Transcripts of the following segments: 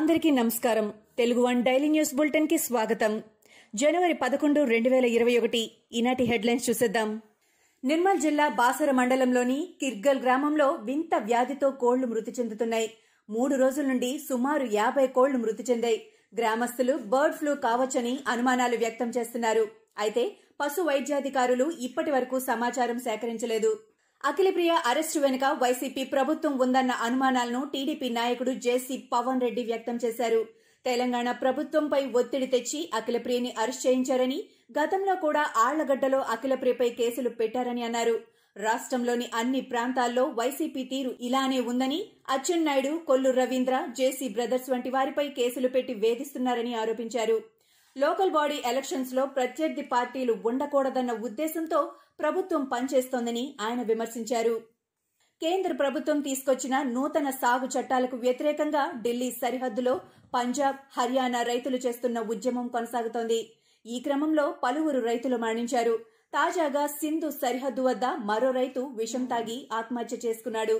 అందరికీ నమస్కారం Telugu one daily news bulletin కి స్వాగతం జనవరి పదకొండు రెండు వేల ఇరవై ఒకటి ఈనాటి హెడ్లైన్స్ చూసేద్దాం నిర్మల్ జిల్లా బాసర మండలంలోని కిర్గల్ గ్రామంలో వింత వ్యాధితో కోళ్లు మృతి చెందుతున్నాయి మూడు రోజుల నుండి సుమారు యాభై కోళ్లు మృతి చెందాయి గ్రామస్తులు బర్డ్ ఫ్లూ కావచ్చని అనుమానాలు వ్యక్తం చేస్తున్నారు అయితే పశు వైద్యాధికారులు ఇప్పటి వరకు సమాచారం సేకరించలేదు అఖిలప్రియ అరెస్టు వెనుక వైసీపీ ప్రభుత్వం ఉందన్న అనుమానాలను టీడీపీ నాయకుడు జేసీ పవన్ రెడ్డి వ్యక్తం చేశారు తెలంగాణ ప్రభుత్వంపై ఒత్తిడి తెచ్చి అఖిలప్రియని అరెస్ట్ చేయించారని గతంలో కూడా ఆళ్లగడ్డలో అఖిలప్రియపై కేసులు పెట్టారని అన్నారు రాష్ట్రంలోని అన్ని ప్రాంతాల్లో వైసీపీ తీరు ఇలానే ఉందని అచ్చెన్నాయుడు కొల్లు రవీంద్ర జేసీ బ్రదర్స్ వంటి వారిపై కేసులు పెట్టి వేధిస్తున్నారని ఆరోపించారు లోకల్ బాడీ ఎలక్షన్స్ లో ప్రత్యర్థి పార్టీలు ఉండకూడదన్న ఉద్దేశంతో ప్రభుత్వం పనిచేస్తోందని ఆయన విమర్శించారు కేంద్ర ప్రభుత్వం తీసుకొచ్చిన నూతన సాగు చట్టాలకు వ్యతిరేకంగా ఢిల్లీ సరిహద్దులో పంజాబ్ హర్యానా రైతులు చేస్తున్న ఉద్యమం కొనసాగుతోంది ఈ క్రమంలో పలువురు రైతులు మరణించారు తాజాగా సింధు సరిహద్దు వద్ద మరో రైతు విషం తాగి ఆత్మహత్య చేసుకున్నాడు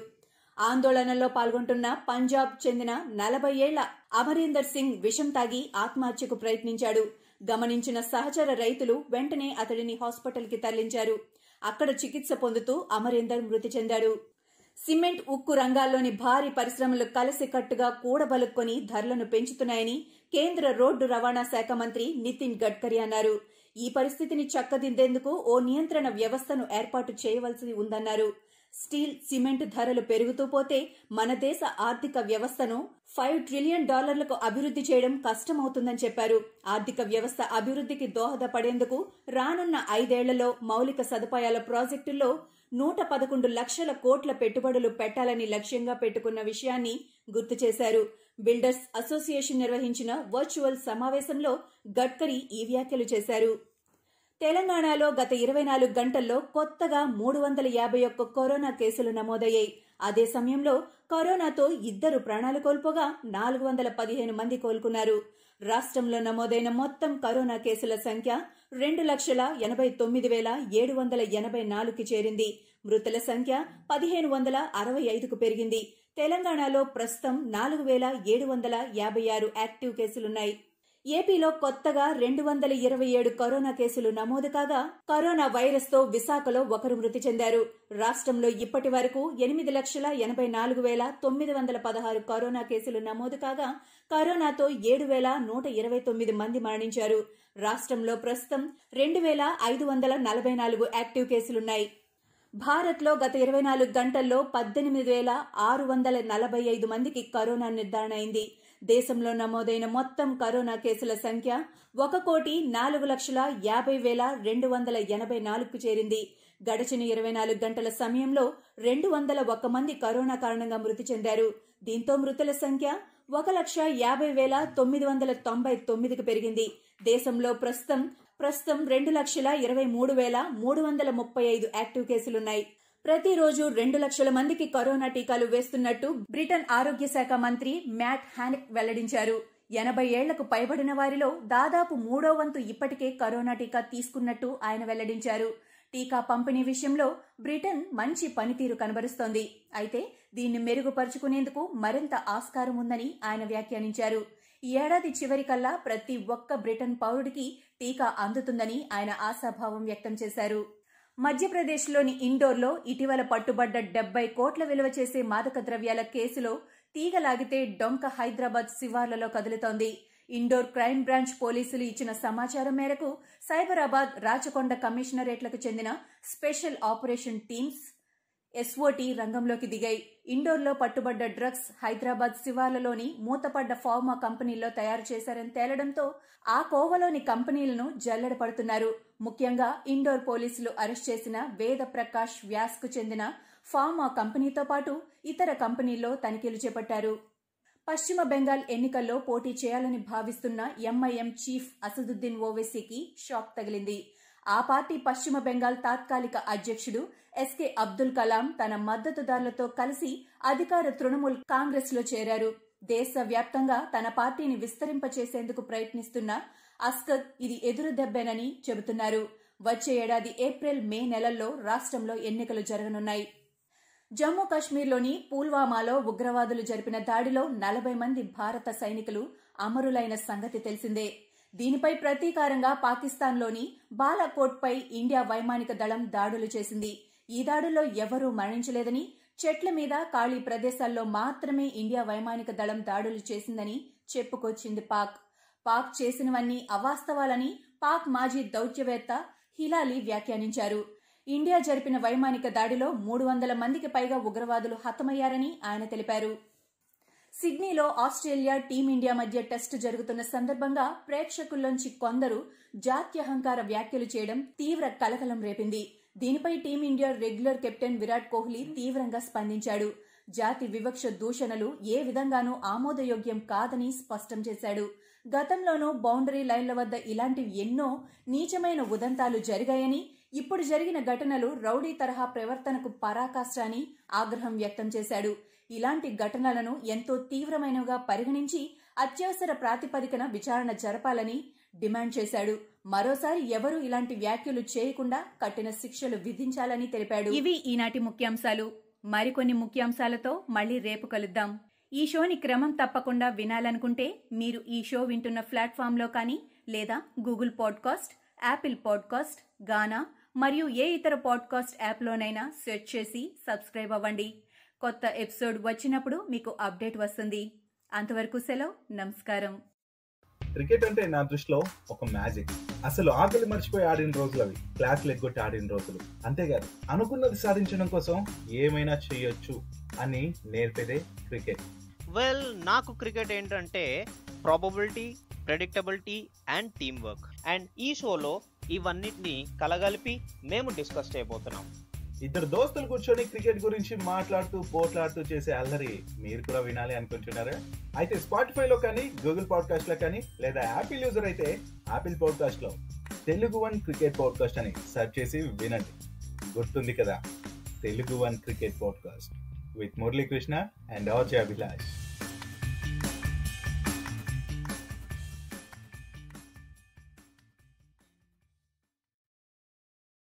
ఆందోళనలో పాల్గొంటున్న పంజాబ్ చెందిన నలభై ఏళ్ల అమరీందర్ సింగ్ విషం తాగి ఆత్మహత్యకు ప్రయత్నించాడు గమనించిన సహచర రైతులు వెంటనే అతడిని హాస్పిటల్కి తరలించారు అక్కడ చికిత్స పొందుతూ అమరీందర్ మృతి చెందాడు సిమెంట్ ఉక్కు రంగాల్లోని భారీ పరిశ్రమలు కలిసికట్టుగా కూడబలుక్కొని ధరలను పెంచుతున్నాయని కేంద్ర రోడ్డు రవాణా శాఖ మంత్రి నితిన్ గడ్కరీ అన్నారు ఈ పరిస్థితిని చక్కదిద్దేందుకు ఓ నియంత్రణ వ్యవస్థను ఏర్పాటు చేయవలసి ఉందన్నారు స్టీల్ సిమెంట్ ధరలు పెరుగుతూ పోతే మన దేశ ఆర్థిక వ్యవస్థను ఫైవ్ ట్రిలియన్ డాలర్లకు అభివృద్ధి చేయడం కష్టమవుతుందని చెప్పారు ఆర్థిక వ్యవస్థ అభివృద్ధికి దోహదపడేందుకు రానున్న ఐదేళ్లలో మౌలిక సదుపాయాల ప్రాజెక్టుల్లో నూట పదకొండు లక్షల కోట్ల పెట్టుబడులు పెట్టాలని లక్ష్యంగా పెట్టుకున్న విషయాన్ని గుర్తు చేశారు బిల్డర్స్ అసోసియేషన్ నిర్వహించిన వర్చువల్ సమావేశంలో గడ్కరీ ఈ వ్యాఖ్యలు చేశారు తెలంగాణలో గత ఇరవై నాలుగు గంటల్లో కొత్తగా మూడు వందల యాభై ఒక్క కరోనా కేసులు నమోదయ్యాయి అదే సమయంలో కరోనాతో ఇద్దరు ప్రాణాలు కోల్పోగా నాలుగు వందల పదిహేను మంది కోలుకున్నారు రాష్ట్రంలో నమోదైన మొత్తం కరోనా కేసుల సంఖ్య రెండు లక్షల ఎనభై తొమ్మిది వేల ఏడు వందల ఎనభై నాలుగుకి చేరింది మృతుల సంఖ్య పదిహేను వందల అరవై ఐదుకు పెరిగింది తెలంగాణలో ప్రస్తుతం నాలుగు వేల ఏడు వందల యాభై ఆరు యాక్టివ్ కేసులున్నాయి ఏపీలో కొత్తగా రెండు వందల ఇరవై ఏడు కరోనా కేసులు నమోదు కాగా కరోనా వైరస్ తో విశాఖలో ఒకరు మృతి చెందారు రాష్ట్రంలో ఇప్పటి వరకు ఎనిమిది లక్షల ఎనభై నాలుగు వేల తొమ్మిది వందల పదహారు కరోనా కేసులు నమోదు కాగా కరోనాతో ఏడు వేల నూట ఇరవై తొమ్మిది మంది మరణించారు రాష్ట్రంలో ప్రస్తుతం రెండు వేల ఐదు వందల నలభై నాలుగు యాక్టివ్ కేసులున్నాయి భారత్లో గత ఇరవై నాలుగు గంటల్లో పద్దెనిమిది వేల ఆరు వందల నలభై ఐదు మందికి కరోనా నిర్ధారణ అయింది దేశంలో నమోదైన మొత్తం కరోనా కేసుల సంఖ్య ఒక కోటి నాలుగు లక్షల యాభై వేల రెండు వందల ఎనభై నాలుగుకు చేరింది గడిచిన ఇరవై నాలుగు గంటల సమయంలో రెండు వందల ఒక్క మంది కరోనా కారణంగా మృతి చెందారు దీంతో మృతుల సంఖ్య ఒక లక్ష యాభై వేల తొమ్మిది వందల తొంభై తొమ్మిదికి పెరిగింది దేశంలో ప్రస్తుతం ప్రస్తుతం రెండు లక్షల ఇరవై మూడు వేల మూడు వందల ముప్పై ఐదు యాక్టివ్ కేసులున్నాయి ప్రతిరోజు రెండు లక్షల మందికి కరోనా టీకాలు వేస్తున్నట్టు బ్రిటన్ ఆరోగ్య శాఖ మంత్రి మ్యాట్ హానిక్ వెల్లడించారు ఎనభై ఏళ్లకు పైబడిన వారిలో దాదాపు మూడో వంతు ఇప్పటికే కరోనా టీకా తీసుకున్నట్టు ఆయన వెల్లడించారు టీకా పంపిణీ విషయంలో బ్రిటన్ మంచి పనితీరు కనబరుస్తోంది అయితే దీన్ని మెరుగుపరుచుకునేందుకు మరింత ఆస్కారం ఉందని ఆయన వ్యాఖ్యానించారు ఈ ఏడాది చివరికల్లా ప్రతి ఒక్క బ్రిటన్ పౌరుడికి టీకా అందుతుందని ఆయన ఆశాభావం వ్యక్తం చేశారు మధ్యప్రదేశ్లోని ఇండోర్లో ఇటీవల పట్టుబడ్డ డెబ్బై కోట్ల విలువ చేసే మాదక ద్రవ్యాల కేసులో తీగలాగితే డొంక హైదరాబాద్ శివార్లలో కదులుతోంది ఇండోర్ క్రైమ్ బ్రాంచ్ పోలీసులు ఇచ్చిన సమాచారం మేరకు సైబరాబాద్ రాచకొండ కమిషనరేట్లకు చెందిన స్పెషల్ ఆపరేషన్ టీమ్స్ ఎస్ఓటి రంగంలోకి దిగాయి ఇండోర్లో పట్టుబడ్డ డ్రగ్స్ హైదరాబాద్ శివార్లలోని మూతపడ్డ ఫార్మా కంపెనీల్లో తయారు చేశారని తేలడంతో ఆ కోవలోని కంపెనీలను జల్లెడపడుతున్నారు ముఖ్యంగా ఇండోర్ పోలీసులు అరెస్ట్ చేసిన వేద ప్రకాష్ వ్యాస్కు చెందిన ఫార్మా కంపెనీతో పాటు ఇతర కంపెనీల్లో తనిఖీలు చేపట్టారు పశ్చిమ బెంగాల్ ఎన్నికల్లో పోటీ చేయాలని భావిస్తున్న ఎంఐఎం చీఫ్ అసదుద్దీన్ ఓవైసీకి షాక్ తగిలింది ఆ పార్టీ పశ్చిమ బెంగాల్ తాత్కాలిక అధ్యక్షుడు ఎస్కే అబ్దుల్ కలాం తన మద్దతుదారులతో కలిసి అధికార తృణమూల్ కాంగ్రెస్ లో చేరారు దేశవ్యాప్తంగా తన పార్టీని విస్తరింపచేసేందుకు ప్రయత్నిస్తున్న అస్కద్ ఇది ఎదురు దెబ్బేనని చెబుతున్నారు వచ్చే ఏడాది ఏప్రిల్ మే నెలల్లో రాష్ట్రంలో ఎన్నికలు జరగనున్నాయి జమ్మూ కశ్మీర్లోని పుల్వామాలో ఉగ్రవాదులు జరిపిన దాడిలో నలభై మంది భారత సైనికులు అమరులైన సంగతి తెలిసిందే దీనిపై ప్రతీకారంగా పాకిస్తాన్లోని బాలాకోట్పై ఇండియా వైమానిక దళం దాడులు చేసింది ఈ దాడుల్లో ఎవరూ మరణించలేదని చెట్ల మీద ఖాళీ ప్రదేశాల్లో మాత్రమే ఇండియా వైమానిక దళం దాడులు చేసిందని చెప్పుకొచ్చింది పాక్ పాక్ చేసినవన్నీ అవాస్తవాలని పాక్ మాజీ దౌత్యవేత్త హిలాలి వ్యాఖ్యానించారు ఇండియా జరిపిన వైమానిక దాడిలో మూడు వందల మందికి పైగా ఉగ్రవాదులు హతమయ్యారని ఆయన తెలిపారు సిడ్నీలో ఆస్ట్రేలియా టీమిండియా మధ్య టెస్ట్ జరుగుతున్న సందర్భంగా ప్రేక్షకుల్లోంచి కొందరు జాత్యహంకార వ్యాఖ్యలు చేయడం తీవ్ర కలకలం రేపింది దీనిపై team India regular captain Virat Kohli తీవ్రంగా స్పందించాడు జాతి వివక్ష దూషణలు ఏ విధంగానూ ఆమోదయోగ్యం కాదని స్పష్టం చేశాడు గతంలోనూ బౌండరీ లైన్ల వద్ద ఇలాంటివి ఎన్నో నీచమైన ఉదంతాలు జరిగాయని ఇప్పుడు జరిగిన ఘటనలు రౌడీ తరహా ప్రవర్తనకు పరాకాష్ట అని ఆగ్రహం వ్యక్తం చేశాడు ఇలాంటి ఘటనలను ఎంతో తీవ్రమైనవిగా పరిగణించి అత్యవసర ప్రాతిపదికన విచారణ జరపాలని డిమాండ్ చేశాడు మరోసారి ఎవరు ఇలాంటి వ్యాఖ్యలు చేయకుండా కఠిన శిక్షలు విధించాలని తెలిపాడు ఇవి ఈనాటి ముఖ్యాంశాలు మరికొన్ని ముఖ్యాంశాలతో మళ్లీ రేపు కలుద్దాం ఈ షోని క్రమం తప్పకుండా వినాలనుకుంటే మీరు ఈ షో వింటున్న ప్లాట్ఫామ్లో కానీ లేదా Google podcast Apple podcast Gaana మరియు ఏ ఇతర పాడ్కాస్ట్ యాప్లోనైనా సెర్చ్ చేసి సబ్స్క్రైబ్ అవ్వండి కొత్త ఎపిసోడ్ వచ్చినప్పుడు మీకు అప్డేట్ వస్తుంది అంతవరకు సెలవు నమస్కారం క్రికెట్ అంటే నా దృష్టిలో ఒక మ్యాజిక్ అసలు ఆకలి మర్చిపోయి ఆడిన రోజులు అవి క్లాసులు లెగ్గొట్టి ఆడిన రోజులు అంతేకాదు అనుకున్నది సాధించడం కోసం ఏమైనా చేయొచ్చు అని నేర్పేదే క్రికెట్ వెల్ నాకు క్రికెట్ ఏంటంటే probability predictability and team work and ఈ షోలో ఇవన్నిటిని కలగలిపి మేము డిస్కస్ చేయబోతున్నాం ఇద్దరు దోస్తులు కూర్చొని క్రికెట్ గురించి మాట్లాడుతూ పోట్లాడుతూ చేసే అల్లరి మీరు కూడా వినాలి అనుకుంటున్నారా అయితే స్పాటిఫైలో కానీ గూగుల్ పాడ్కాస్ట్ లో కానీ లేదా యాపిల్ యూజర్ అయితే యాపిల్ లో తెలుగు వన్ క్రికెట్ పాడ్కాస్ట్ అని సెర్చ్ చేసి వినండి గుర్తుంది కదా Telugu one cricket podcast with Murali Krishna and RJ Abhilash